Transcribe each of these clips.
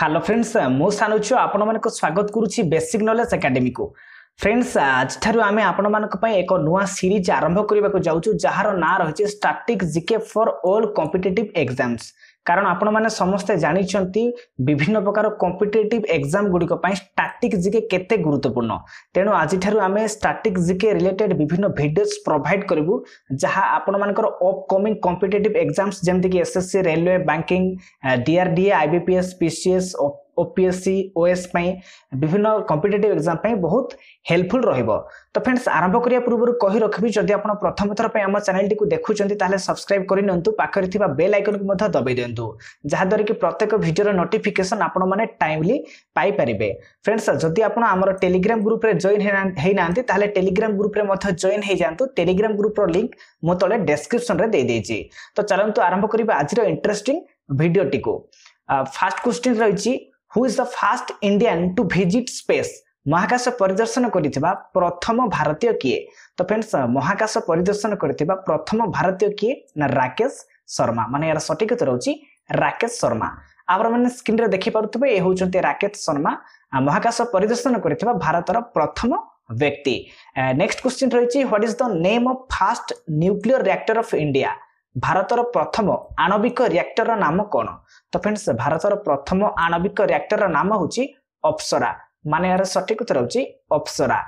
hello friends মু সানুচ আপনার স্বাগত করুছি বেসিক নলেজ একাডেমি কু ফ্রেন্ডস আজঠার আমি আপনার এক নূয়া সিরিজ আরম্ভ করা যাচ্ছু যার না রয়েছে static GK for all competitive exams কারণ আপনার মানে সমস্তে জাঁচান বিভিন্ন প্রকার কম্পিটেটিভ এক্সাম গুড়ি স্টাটিক জিকে কেতে গুরুত্বপূর্ণ তেণু আজিঠার আমি স্টাটিক জিকে রিলেটেড বিভিন্ন ভিডিওস প্রোভাইড করবু যা আপনার অপকমিং কম্পিটেটিভ এক্সামস যেমন কি SSC railway banking DRDA IBPS PCS OPSC OAS ପାଇଁ ବିଭିନ୍ନ କମ୍ପିଟେଟିଭ୍ ଏକ୍ଜାମ୍ ପାଇଁ ବହୁତ ହେଲ୍ପଫୁଲ୍ ରହିବ ତ ଫ୍ରେଣ୍ଡସ୍ ଆରମ୍ଭ କରିବା ପୂର୍ବରୁ କହି ରଖିବି ଯଦି ଆପଣ ପ୍ରଥମ ଥର ପାଇଁ ଆମ ଚ୍ୟାନେଲ୍ଟିକୁ ଦେଖୁଛନ୍ତି ତାହେଲେ ସବସ୍କ୍ରାଇବ୍ କରିନିଅନ୍ତୁ ପାଖରେ ଥିବା ବେଲ୍ ଆଇକନ୍କୁ ମଧ୍ୟ ଦବାଇ ଦିଅନ୍ତୁ ଯାହାଦ୍ୱାରା କି ପ୍ରତ୍ୟେକ ଭିଡ଼ିଓର ନୋଟିଫିକେସନ୍ ଆପଣମାନେ ଟାଇମ୍ଲି ପାଇପାରିବେ ଫ୍ରେଣ୍ଡସ୍ ଯଦି ଆପଣ ଆମର ଟେଲିଗ୍ରାମ ଗ୍ରୁପ୍ରେ ଜଏନ୍ ହେଇନାହାନ୍ତି ତାହେଲେ ଟେଲିଗ୍ରାମ ଗ୍ରୁପ୍ରେ ମଧ୍ୟ ଜଏନ୍ ହେଇଯାଆନ୍ତୁ ଟେଲିଗ୍ରାମ ଗ୍ରୁପ୍ର ଲିଙ୍କ୍ ମୁଁ ତଳେ ଡେସ୍କ୍ରିପ୍ସନ୍ରେ ଦେଇଦେଇଛି ତ ଚାଲନ୍ତୁ ଆରମ୍ଭ କରିବା ଆଜିର ଇଣ୍ଟରେଷ୍ଟିଂ ଭିଡ଼ିଓଟିକୁ ଫାର୍ଷ୍ଟ କ୍ୱେଶ୍ଚିନ୍ ରହିଛି who is the first Indian to visit space মহাকাশ পরিদর্শন করিଥିବା প্রথম ভারতীয় কিয়ে তো ফ্রেন্ডস মহাকাশ পরিদর্শন করিଥିବା প্রথম ভারতীয় কিয়ে না রাকেশ শর্মা মানে এর সঠিক উত্তর হচ্ছে রাকেশ শর্মা ଆପଣମାନେ ସ୍କ୍ରିନ୍ରେ ଦେଖିପାରୁଥିବେ ଏ ହେଉଛନ୍ତି ରାକେଶ ଶର୍ମା ମହାକାଶ ପରିଦର୍ଶନ କରିଥିବା ଭାରତର ପ୍ରଥମ ବ୍ୟକ୍ତି ନେକ୍ସଟ କ୍ୱେଶ୍ଚିନ୍ ରହିଛି what is the name of first nuclear reactor of India ଭାରତର ପ୍ରଥମ ଆଣବିକ ରିଆକ୍ଟର ନାମ କ'ଣ ତ ଫ୍ରେଣ୍ଡସ୍ ଭାରତର ପ୍ରଥମ ଆଣବିକ ରିଆକ୍ଟରର ନାମ ହଉଛି ଅପସରା ମାନେ ଏହାର ସଠିକ ଉତ୍ତର ହେଉଛି ଅପ୍ସରା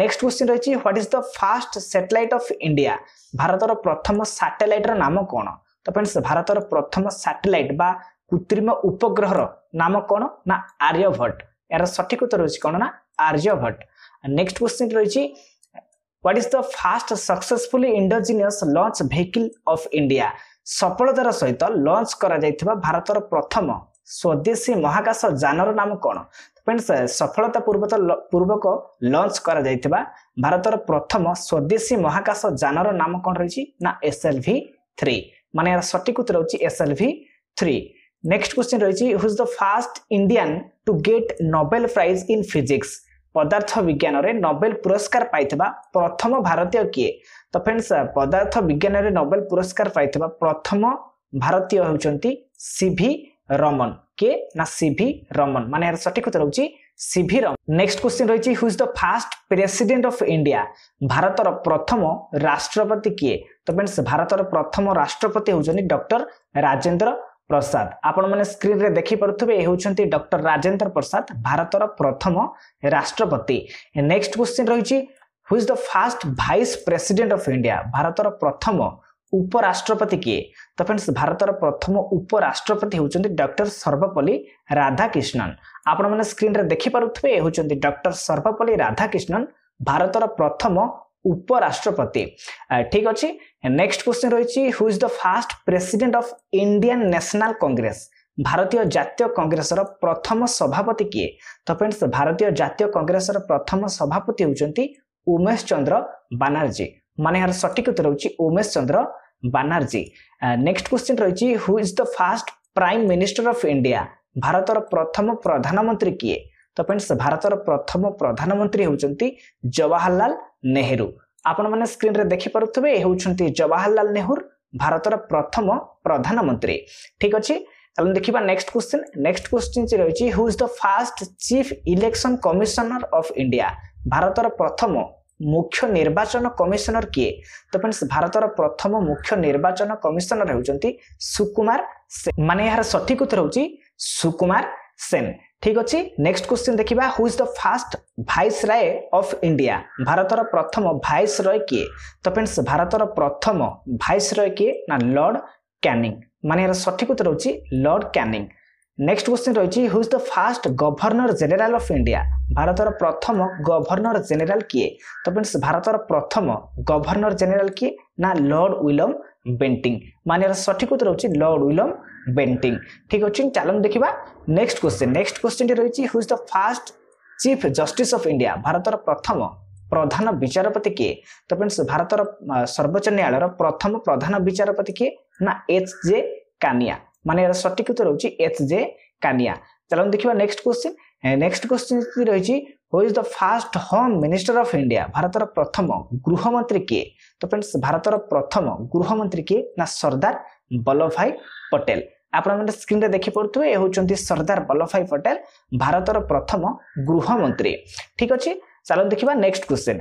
ନେକ୍ସଟ କ୍ୱେଶ୍ଚିନ୍ ରହିଛି what is the first satellite of India ଭାରତର ପ୍ରଥମ ସାଟେଲାଇଟ୍ର ନାମ କ'ଣ ତ ଫ୍ରେଣ୍ଡସ୍ ଭାରତର ପ୍ରଥମ ସାଟେଲାଇଟ୍ ବା କୃତ୍ରିମ ଉପଗ୍ରହର ନାମ କ'ଣ ନା ଆର୍ଯ୍ୟଭଟ୍ଟ ଏହାର ସଠିକ ଉତ୍ତର ହେଉଛି କ'ଣ ନା ଆର୍ଯ୍ୟଭଟ୍ଟ ନେକ୍ସଟ କ୍ୱେଶ୍ଚିନ୍ ରହିଛି what is the first successfully indigenous launch vehicle of India সফলতার সহিত লঞ্চ করা ভারতর প্রথম স্বদেশী মহাকাশ যানর নাম কোণ ফ্রেন্ডস সফলতা পূর্বক পূর্বক লঞ্চ করা যাইতিবা ভারতর প্রথম স্বদেশী মহাকাশ যানর নাম কোণ রয়েছে না এসএলভি 3 মানে এর সঠিক উত্তর হচ্ছে এসএলভি 3 নেক্সট কোশ্চেন রয়েছে who is the first Indian to get Nobel prize in physics পদার্থ বিজ্ঞানরে নোবেল পুরস্কার পাইথিবা প্রথম ভারতীয় কিয়ে তো ফ্রেন্ডস পদার্থ বিজ্ঞানরে নোবেল পুরস্কার পাইথিবা প্রথম ভারতীয় হচ্ছেন সিভি রমন কে না সিভি রমন মানে এর সঠিক উত্তর হচ্ছে সিভি রমন নেক্সট কোশ্চিন রয়েছে who is the first president of India ভারতর প্রথম রাষ্ট্রপতি কিয়ে তো ফ্রেন্ডস ভারতর প্রথম রাষ্ট্রপতি হচ্ছেন ডক্টর রাজেন্দ্র প্রসাদ আপনার স্ক্রিনে দেখিপারে এ হচ্ছেন ডক্টর রাজেন্দ্র প্রসাদ ভারতর প্রথম রাষ্ট্রপতি নেক্সট কোশ্চিন রয়েছে who is the first vice president of India ভারতর প্রথম উপরাষ্ট্রপতি কিয়ে তো ফ্রেন্ডস ভারতর প্রথম উপরাষ্ট্রপতি হচ্ছেন ডক্টর সর্বপল্লী রাধাকৃষ্ণন আপনার স্ক্রিনে দেখিপারে এ হচ্ছেন ডক্টর সর্বপল্লী রাধাকৃষ্ণন ভারতর প্রথম উপরাষ্ট্রপতি ঠিক অছি নেক্সট কোশ্চেন রয়েছে who is the first president of Indian National Congress ভারতীয় জাতীয় কংগ্রেসর প্রথম সভাপতি কিয়ে তো ফ্রেন্ডস ভারতীয় জাতীয় কংগ্রেসর প্রথম সভাপতি হচ্ছেন উমেশ চন্দ্র বানার্জী মানে এর সঠিক উত্তর হচ্ছে উমেশ চন্দ্র বানার্জী নেক্সট কোশ্চেন রয়েছে who is the first prime minister of India ভারতর প্রথম প্রধানমন্ত্রী কিয়ে ତ ଫ୍ରେଣ୍ଡସ୍ ଭାରତର ପ୍ରଥମ ପ୍ରଧାନମନ୍ତ୍ରୀ ହେଉଛନ୍ତି ଜବାହରଲାଲ ନେହେରୁ ଆପଣମାନେ ସ୍କ୍ରିନ୍ରେ ଦେଖିପାରୁଥିବେ ଏ ହେଉଛନ୍ତି ଜବାହରଲାଲ ନେହେରୁ ଭାରତର ପ୍ରଥମ ପ୍ରଧାନମନ୍ତ୍ରୀ ଠିକ୍ ଅଛି তাহলে দেখিবা নেক্সট কোশ্চেন নেক্সট কোশ্চেন যে রয়েছে who is the first chief election commissioner of India ভারতর প্রথম মুখ্য নির্বাচন কমিশনার কি তো ফ্রেন্ডস ভারতর প্রথম মুখ্য নির্বাচন কমিশনার হচ্ছেন সুকুমার সেন মানে এর সঠিক উত্তর হচ্ছে সুকুমার সেন ঠিক ଅଛି ନେକ୍ସଟ କ୍ୱେଶ୍ଚିନ୍ ଦେଖିବା who is the first viceroy of India ଭାରତର ପ୍ରଥମ ଭାଇସ୍ ରୟ କିଏ ତ ଫ୍ରେଣ୍ଡସ୍ ଭାରତର ପ୍ରଥମ ଭାଇସ୍ ରୟ କିଏ ନା ଲର୍ଡ଼ କ୍ୟାନିଂ ମାନେ ଏହାର ସଠିକ ଉତ୍ତର ହେଉଛି ଲର୍ଡ଼ କ୍ୟାନିଂ নেক্সট কোশ্চিন রয়েছে who is the first governor general of India ভারতর প্রথম গভর্নর জেনেরাল কিয়ে তো ফ্রেন্ডস ভারতর প্রথম গভর্নর জেনেরাল কিয়ে না লর্ড উইলম বেন্টিং মানে এর সঠিক উত্তর হচ্ছে লর্ড উইলম বেন্টিং ঠিক আছে চালন দেখিবা নেক্সট কোশ্চিন নেক্সট কোশ্চিনটি রয়েছে who is the first chief justice of India ভারতর প্রথম প্রধান বিচারপতি কিয়ে তো ফ্রেন্ডস ভারতর সর্বোচ্চ ন্যায়ালয়র প্রথম প্রধান বিচারপতি কিয়ে না এইচ জে কানিয়া ମାନେ ଏହାର ସଠିକ ଉତ୍ତର ହେଉଛି ଏଚ୍ ଜେ କାନିଆ ଚାଲନ୍ତୁ ଦେଖିବା ନେକ୍ସଟ କ୍ୱେଶ୍ଚିନ୍ ନେକ୍ସଟ କ୍ୱେଶ୍ଚିନ୍ ରହିଛି who is the first home minister of India ଭାରତର ପ୍ରଥମ ଗୃହମନ୍ତ୍ରୀ କିଏ ତ ଫ୍ରେଣ୍ଡସ୍ ଭାରତର ପ୍ରଥମ ଗୃହମନ୍ତ୍ରୀ କିଏ ନା ସର୍ଦ୍ଦାର ବଲ୍ଲଭଭାଇ ପଟେଲ ଆପଣମାନେ ସ୍କ୍ରିନ୍ରେ ଦେଖିପାରୁଥିବେ ଏ ହେଉଛନ୍ତି ସର୍ଦ୍ଦାର ବଲ୍ଲଭଭାଇ ପଟେଲ ଭାରତର ପ୍ରଥମ ଗୃହମନ୍ତ୍ରୀ ଠିକ୍ ଅଛି ଚାଲନ୍ତୁ ଦେଖିବା next question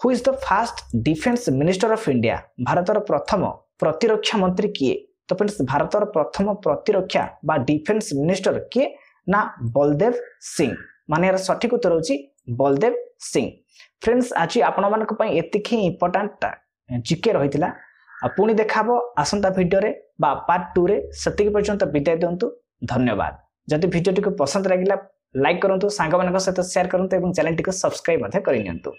who is the first defence minister of India ଭାରତର ପ୍ରଥମ ପ୍ରତିରକ୍ଷା ମନ୍ତ୍ରୀ କିଏ ତ ଫ୍ରେଣ୍ଡସ୍ ଭାରତର ପ୍ରଥମ ପ୍ରତିରକ୍ଷା ବା ଡିଫେନ୍ସ ମିନିଷ୍ଟର କିଏ ନା ବଲଦେବ ସିଂ ମାନେ ଏହାର ସଠିକ ଉତ୍ତର ହେଉଛି ବଲଦେବ ସିଂ ଫ୍ରେଣ୍ଡସ୍ ଆଜି ଆପଣମାନଙ୍କ ପାଇଁ ଏତିକି ହିଁ ଇମ୍ପୋର୍ଟାଣ୍ଟ ଜିକେ ରହିଥିଲା ପୁଣି ଦେଖାହବ ଆସନ୍ତା ଭିଡ଼ିଓରେ ବା ପାର୍ଟ ଟୁରେ ସେତିକି ପର୍ଯ୍ୟନ୍ତ ବିଦାୟ ଦିଅନ୍ତୁ ଧନ୍ୟବାଦ ଯଦି ଭିଡ଼ିଓଟିକୁ ପସନ୍ଦ ଲାଗିଲା ଲାଇକ୍ କରନ୍ତୁ ସାଙ୍ଗମାନଙ୍କ ସହିତ ସେୟାର କରନ୍ତୁ ଏବଂ ଚ୍ୟାନେଲଟିକୁ ସବସ୍କ୍ରାଇବ୍ ମଧ୍ୟ କରିନିଅନ୍ତୁ